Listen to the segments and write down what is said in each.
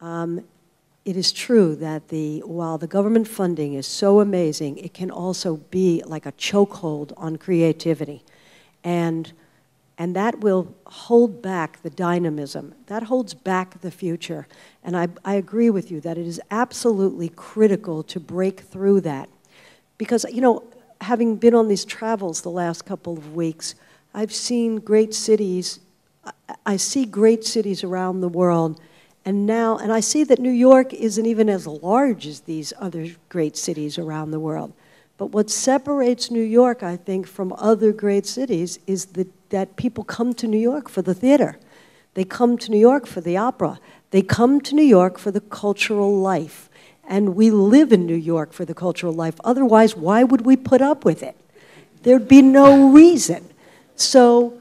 Um, it is true that the while the government funding is so amazing, it can also be like a chokehold on creativity, and and that will hold back the dynamism. That holds back the future. And I, I agree with you that it is absolutely critical to break through that. Because, you know, having been on these travels the last couple of weeks, I've seen great cities, I, I see great cities around the world and now, and I see that New York isn't even as large as these other great cities around the world. But what separates New York, I think, from other great cities is the, that people come to New York for the theater. They come to New York for the opera. They come to New York for the cultural life. And we live in New York for the cultural life. Otherwise, why would we put up with it? There'd be no reason. So,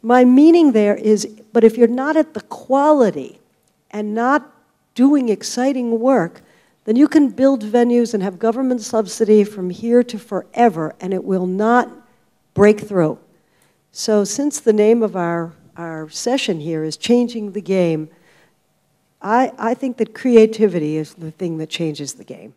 my meaning there is but if you're not at the quality and not doing exciting work, then you can build venues and have government subsidy from here to forever, and it will not break through. So, since the name of our, our session here is Changing the Game, I, I think that creativity is the thing that changes the game.